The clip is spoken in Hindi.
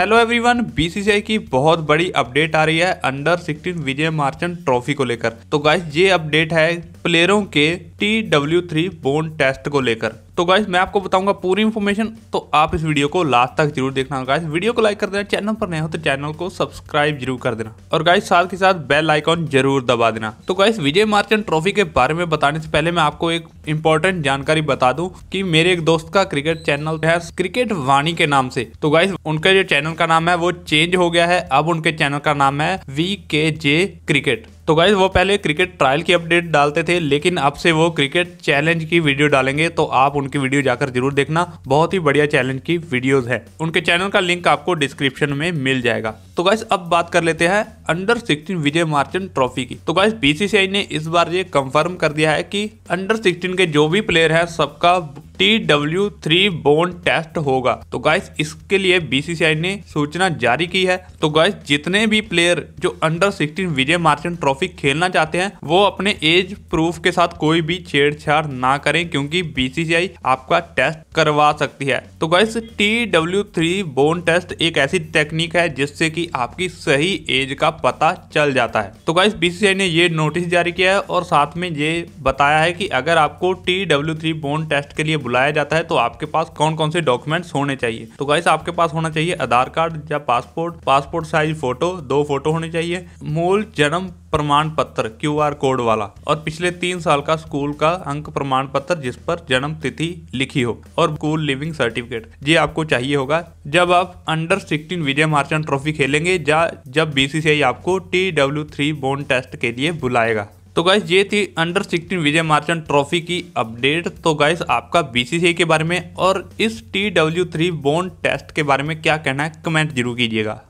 हेलो एवरीवन बीसीसीआई की बहुत बड़ी अपडेट आ रही है अंडर 16 विजय मार्चन ट्रॉफी को लेकर तो गाइस ये अपडेट है प्लेयरों के T W three bone test को लेकर तो गाइस मैं आपको बताऊंगा पूरी इन्फॉर्मेशन तो आप इस वीडियो को लास्ट तक जरूर देखना गाइस वीडियो को लाइक कर देना चैनल पर नए हो तो चैनल को सब्सक्राइब जरूर कर देना और गाइस साथ के साथ बेल आइकॉन जरूर दबा देना तो गाइस विजय मार्चन ट्रॉफी के बारे में बताने से पहले मैं आपको एक इम्पोर्टेंट जानकारी बता दूँ की मेरे एक दोस्त का क्रिकेट चैनल है क्रिकेट वाणी के नाम से तो गाइस उनका जो चैनल का नाम है वो चेंज हो गया है अब उनके चैनल का नाम है वी के जे क्रिकेट तो गाइज वो पहले क्रिकेट ट्रायल की अपडेट डालते थे लेकिन अब से वो क्रिकेट चैलेंज की वीडियो डालेंगे तो आप उनकी वीडियो जाकर जरूर देखना बहुत ही बढ़िया चैलेंज की वीडियोस है उनके चैनल का लिंक आपको डिस्क्रिप्शन में मिल जाएगा तो गाइज अब बात कर लेते हैं अंडर 16 विजय मार्चन ट्रॉफी की तो गाइज बीसीसीआई ने इस बार ये कंफर्म कर दिया है की अंडर सिक्सटीन के जो भी प्लेयर है सबका T W three bone test होगा तो गाइस इसके लिए बीसीसीआई ने सूचना जारी की है तो गाइस जितने भी प्लेयर जो अंडर 16 विजय मार्चेंट ट्रॉफी खेलना चाहते हैं वो अपने एज प्रूफ के साथ कोई भी छेड़छाड़ ना करें क्योंकि बीसीसीआई आपका टेस्ट करवा सकती है तो guys T W three bone test एक ऐसी टेक्निक है जिससे की आपकी सही एज का पता चल जाता है तो गाइस बीसीसीआई ने ये नोटिस जारी किया है और साथ में ये बताया है की अगर आपको T W three bone test के लिए बुलाया जाता है तो आपके पास कौन कौन से डॉक्यूमेंट्स होने चाहिए तो गाइस आपके पास होना चाहिए आधार कार्ड या पासपोर्ट पासपोर्ट साइज फोटो दो फोटो होने चाहिए मूल जन्म प्रमाण पत्र क्यू आर कोड वाला और पिछले तीन साल का स्कूल का अंक प्रमाण पत्र जिस पर जन्म तिथि लिखी हो और स्कूल लिविंग सर्टिफिकेट ये आपको चाहिए होगा जब आप under sixteen Vijay Merchant trophy खेलेंगे या जब बीसीसीआई आपको T W three bone test के लिए बुलाएगा तो गाइस ये थी अंडर 16 विजय मार्चेंट ट्रॉफी की अपडेट तो गाइस आपका बी के बारे में और इस T W three bone test के बारे में क्या कहना है कमेंट जरूर कीजिएगा